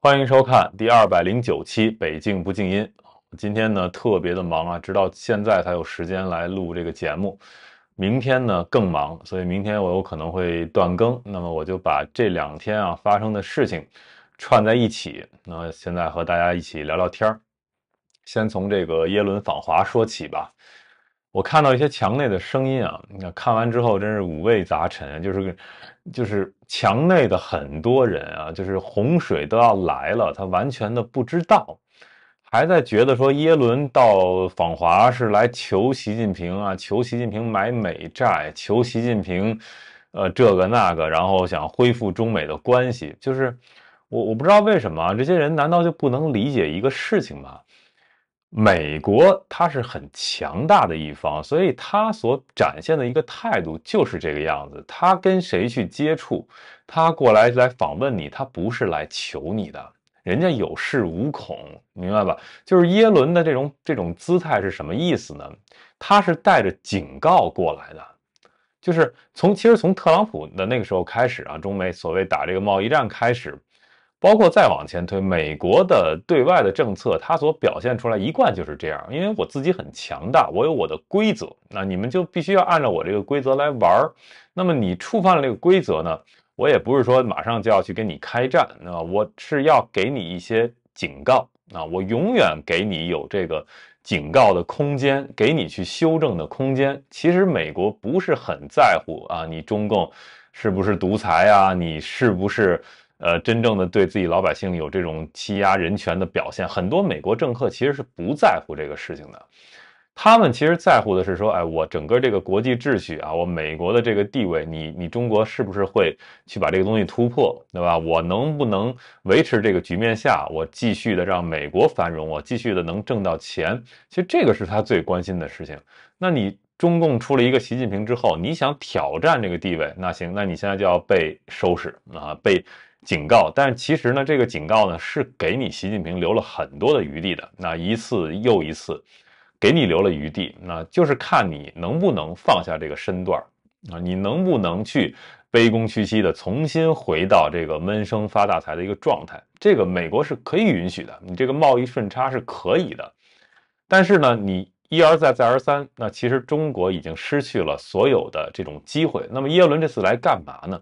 欢迎收看第二百零九期《北京不静音》。今天呢特别的忙啊，直到现在才有时间来录这个节目。明天呢更忙，所以明天我有可能会断更。那么我就把这两天啊发生的事情串在一起。那现在和大家一起聊聊天儿，先从这个耶伦访华说起吧。我看到一些墙内的声音啊，你看，看完之后真是五味杂陈，就是，就是墙内的很多人啊，就是洪水都要来了，他完全的不知道，还在觉得说耶伦到访华是来求习近平啊，求习近平买美债，求习近平，呃，这个那个，然后想恢复中美的关系，就是我我不知道为什么这些人难道就不能理解一个事情吗？美国它是很强大的一方，所以它所展现的一个态度就是这个样子。他跟谁去接触，他过来来访问你，他不是来求你的，人家有恃无恐，明白吧？就是耶伦的这种这种姿态是什么意思呢？他是带着警告过来的，就是从其实从特朗普的那个时候开始啊，中美所谓打这个贸易战开始。包括再往前推，美国的对外的政策，它所表现出来一贯就是这样。因为我自己很强大，我有我的规则，那你们就必须要按照我这个规则来玩儿。那么你触犯了这个规则呢，我也不是说马上就要去跟你开战，那我是要给你一些警告。啊，我永远给你有这个警告的空间，给你去修正的空间。其实美国不是很在乎啊，你中共是不是独裁啊，你是不是？呃，真正的对自己老百姓有这种欺压人权的表现，很多美国政客其实是不在乎这个事情的。他们其实在乎的是说，哎，我整个这个国际秩序啊，我美国的这个地位，你你中国是不是会去把这个东西突破，对吧？我能不能维持这个局面下，我继续的让美国繁荣，我继续的能挣到钱？其实这个是他最关心的事情。那你中共出了一个习近平之后，你想挑战这个地位，那行，那你现在就要被收拾啊，被。警告，但其实呢，这个警告呢是给你习近平留了很多的余地的。那一次又一次给你留了余地，那就是看你能不能放下这个身段儿啊，你能不能去卑躬屈膝的重新回到这个闷声发大财的一个状态。这个美国是可以允许的，你这个贸易顺差是可以的，但是呢，你一而再再而三，那其实中国已经失去了所有的这种机会。那么耶伦这次来干嘛呢？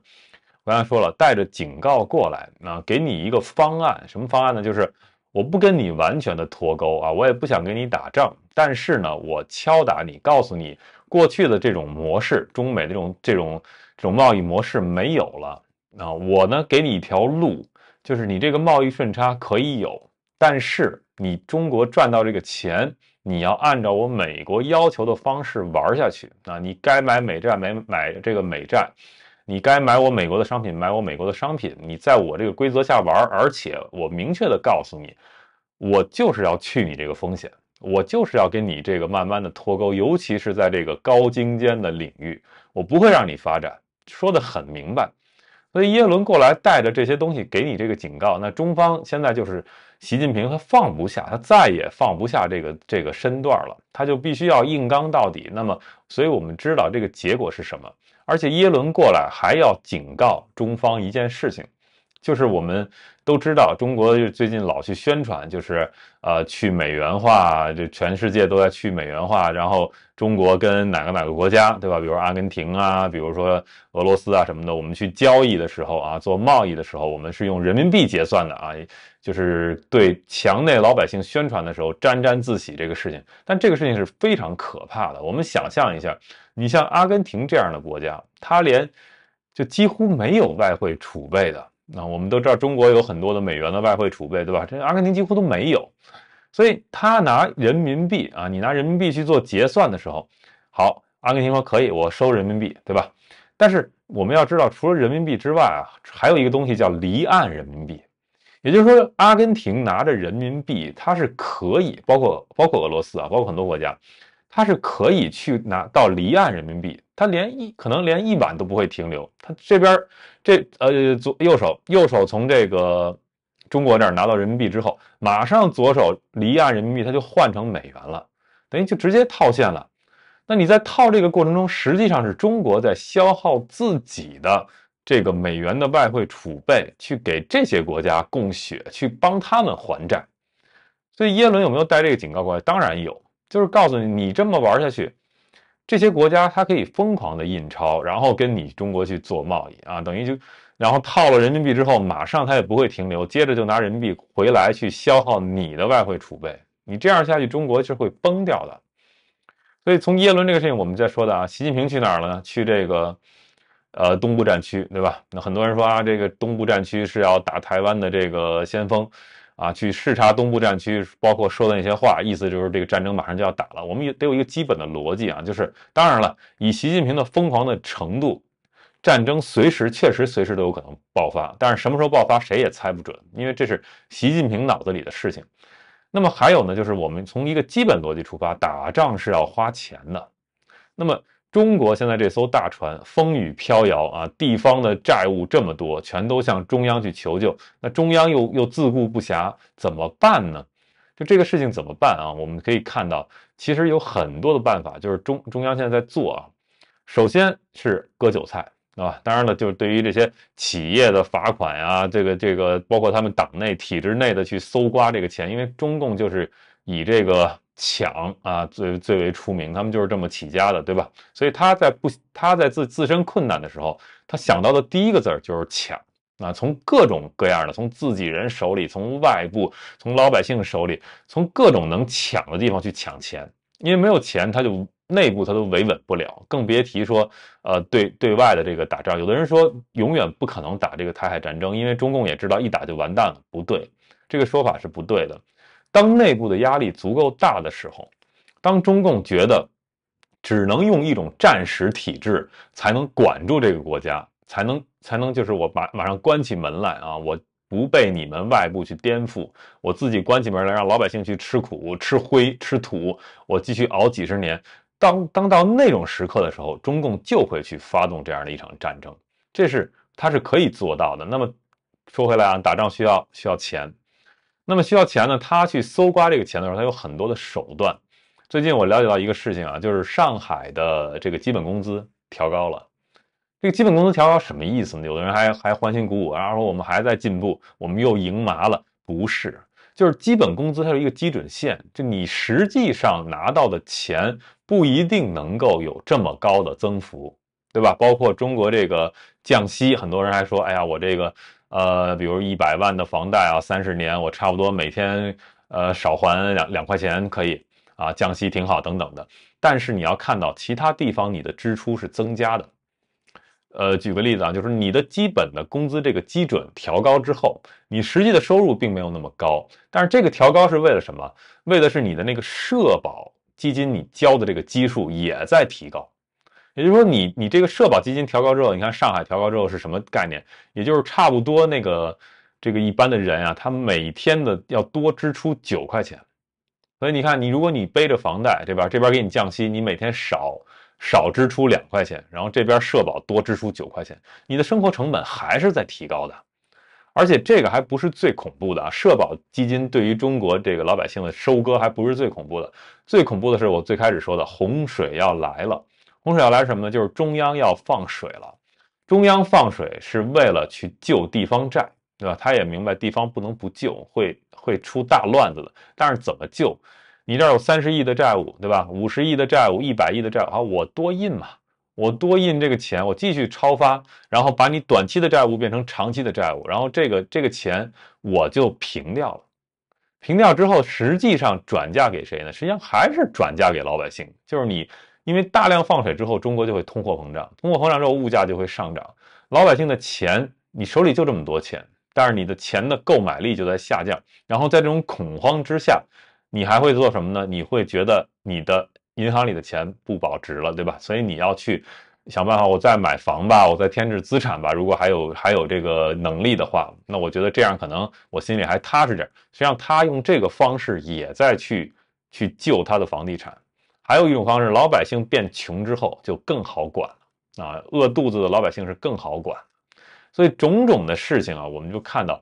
刚才说了，带着警告过来，那给你一个方案，什么方案呢？就是我不跟你完全的脱钩啊，我也不想跟你打仗，但是呢，我敲打你，告诉你过去的这种模式，中美这种这种这种贸易模式没有了啊。我呢给你一条路，就是你这个贸易顺差可以有，但是你中国赚到这个钱，你要按照我美国要求的方式玩下去啊。你该买美债，买买这个美债。你该买我美国的商品，买我美国的商品。你在我这个规则下玩，而且我明确的告诉你，我就是要去你这个风险，我就是要跟你这个慢慢的脱钩，尤其是在这个高精尖的领域，我不会让你发展，说的很明白。所以耶伦过来带着这些东西给你这个警告，那中方现在就是习近平他放不下，他再也放不下这个这个身段了，他就必须要硬刚到底。那么，所以我们知道这个结果是什么。而且耶伦过来还要警告中方一件事情，就是我们都知道，中国最近老去宣传，就是呃去美元化，就全世界都在去美元化。然后中国跟哪个哪个国家，对吧？比如阿根廷啊，比如说俄罗斯啊什么的，我们去交易的时候啊，做贸易的时候，我们是用人民币结算的啊，就是对墙内老百姓宣传的时候沾沾自喜这个事情。但这个事情是非常可怕的，我们想象一下。你像阿根廷这样的国家，它连就几乎没有外汇储备的。那我们都知道，中国有很多的美元的外汇储备，对吧？这阿根廷几乎都没有，所以它拿人民币啊，你拿人民币去做结算的时候，好，阿根廷说可以，我收人民币，对吧？但是我们要知道，除了人民币之外啊，还有一个东西叫离岸人民币，也就是说，阿根廷拿着人民币，它是可以，包括包括俄罗斯啊，包括很多国家。他是可以去拿到离岸人民币，他连一可能连一晚都不会停留。他这边这呃左右手右手从这个中国这儿拿到人民币之后，马上左手离岸人民币，他就换成美元了，等于就直接套现了。那你在套这个过程中，实际上是中国在消耗自己的这个美元的外汇储备，去给这些国家供血，去帮他们还债。所以耶伦有没有带这个警告过来？当然有。就是告诉你，你这么玩下去，这些国家它可以疯狂的印钞，然后跟你中国去做贸易啊，等于就，然后套了人民币之后，马上它也不会停留，接着就拿人民币回来去消耗你的外汇储备，你这样下去，中国是会崩掉的。所以从耶伦这个事情我们在说的啊，习近平去哪儿了呢？去这个，呃，东部战区，对吧？那很多人说啊，这个东部战区是要打台湾的这个先锋。啊，去视察东部战区，包括说的那些话，意思就是这个战争马上就要打了。我们也得有一个基本的逻辑啊，就是当然了，以习近平的疯狂的程度，战争随时确实随时都有可能爆发，但是什么时候爆发谁也猜不准，因为这是习近平脑子里的事情。那么还有呢，就是我们从一个基本逻辑出发，打仗是要花钱的。那么。中国现在这艘大船风雨飘摇啊，地方的债务这么多，全都向中央去求救，那中央又又自顾不暇，怎么办呢？就这个事情怎么办啊？我们可以看到，其实有很多的办法，就是中中央现在在做啊。首先是割韭菜，啊，当然了，就是对于这些企业的罚款呀，这个这个，包括他们党内体制内的去搜刮这个钱，因为中共就是以这个。抢啊，最最为出名，他们就是这么起家的，对吧？所以他在不他在自自身困难的时候，他想到的第一个字儿就是抢。啊，从各种各样的，从自己人手里，从外部，从老百姓手里，从各种能抢的地方去抢钱。因为没有钱，他就内部他都维稳不了，更别提说呃对对外的这个打仗。有的人说永远不可能打这个台海战争，因为中共也知道一打就完蛋了。不对，这个说法是不对的。当内部的压力足够大的时候，当中共觉得只能用一种战时体制才能管住这个国家，才能才能就是我马马上关起门来啊，我不被你们外部去颠覆，我自己关起门来让老百姓去吃苦、吃灰、吃土，我继续熬几十年。当当到那种时刻的时候，中共就会去发动这样的一场战争，这是他是可以做到的。那么说回来啊，打仗需要需要钱。那么需要钱呢？他去搜刮这个钱的时候，他有很多的手段。最近我了解到一个事情啊，就是上海的这个基本工资调高了。这个基本工资调高什么意思呢？有的人还还欢欣鼓舞，然后说我们还在进步，我们又赢麻了。不是，就是基本工资它是一个基准线，就你实际上拿到的钱不一定能够有这么高的增幅，对吧？包括中国这个降息，很多人还说，哎呀，我这个。呃，比如一百万的房贷啊，三十年，我差不多每天呃少还两两块钱可以啊，降息挺好等等的。但是你要看到其他地方你的支出是增加的。呃，举个例子啊，就是你的基本的工资这个基准调高之后，你实际的收入并没有那么高。但是这个调高是为了什么？为的是你的那个社保基金你交的这个基数也在提高。也就是说，你你这个社保基金调高之后，你看上海调高之后是什么概念？也就是差不多那个这个一般的人啊，他每天的要多支出九块钱。所以你看，你如果你背着房贷，对吧？这边给你降息，你每天少少支出两块钱，然后这边社保多支出九块钱，你的生活成本还是在提高的。而且这个还不是最恐怖的啊！社保基金对于中国这个老百姓的收割还不是最恐怖的，最恐怖的是我最开始说的洪水要来了。洪水要来什么呢？就是中央要放水了。中央放水是为了去救地方债，对吧？他也明白地方不能不救，会会出大乱子的。但是怎么救？你这儿有三十亿的债务，对吧？五十亿的债务，一百亿的债务，啊，我多印嘛，我多印这个钱，我继续超发，然后把你短期的债务变成长期的债务，然后这个这个钱我就平掉了。平掉之后，实际上转嫁给谁呢？实际上还是转嫁给老百姓，就是你。因为大量放水之后，中国就会通货膨胀。通货膨胀之后，物价就会上涨。老百姓的钱，你手里就这么多钱，但是你的钱的购买力就在下降。然后在这种恐慌之下，你还会做什么呢？你会觉得你的银行里的钱不保值了，对吧？所以你要去想办法，我再买房吧，我再添置资产吧。如果还有还有这个能力的话，那我觉得这样可能我心里还踏实点。实际上，他用这个方式也在去去救他的房地产。还有一种方式，老百姓变穷之后就更好管了啊，饿肚子的老百姓是更好管，所以种种的事情啊，我们就看到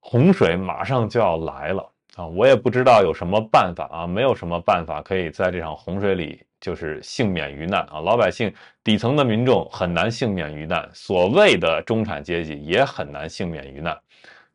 洪水马上就要来了啊，我也不知道有什么办法啊，没有什么办法可以在这场洪水里就是幸免于难啊，老百姓底层的民众很难幸免于难，所谓的中产阶级也很难幸免于难。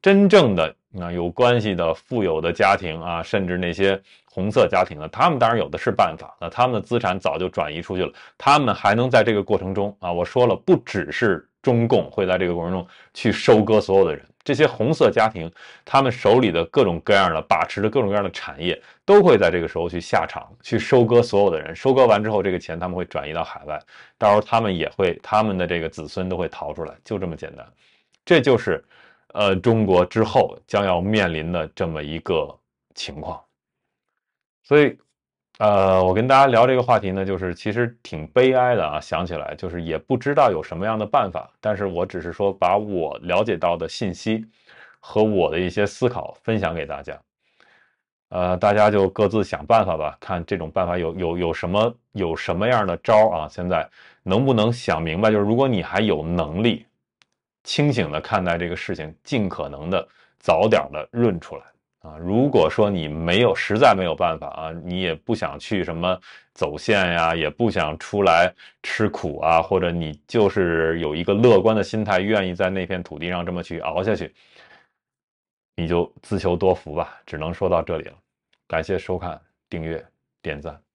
真正的啊有关系的富有的家庭啊，甚至那些红色家庭啊，他们当然有的是办法。那他们的资产早就转移出去了，他们还能在这个过程中啊，我说了，不只是中共会在这个过程中去收割所有的人，这些红色家庭他们手里的各种各样的把持着各种各样的产业，都会在这个时候去下场去收割所有的人，收割完之后，这个钱他们会转移到海外，到时候他们也会他们的这个子孙都会逃出来，就这么简单，这就是。呃，中国之后将要面临的这么一个情况，所以，呃，我跟大家聊这个话题呢，就是其实挺悲哀的啊。想起来就是也不知道有什么样的办法，但是我只是说把我了解到的信息和我的一些思考分享给大家。呃，大家就各自想办法吧，看这种办法有有有什么有什么样的招啊？现在能不能想明白？就是如果你还有能力。清醒的看待这个事情，尽可能的早点的润出来啊！如果说你没有，实在没有办法啊，你也不想去什么走线呀，也不想出来吃苦啊，或者你就是有一个乐观的心态，愿意在那片土地上这么去熬下去，你就自求多福吧。只能说到这里了，感谢收看、订阅、点赞。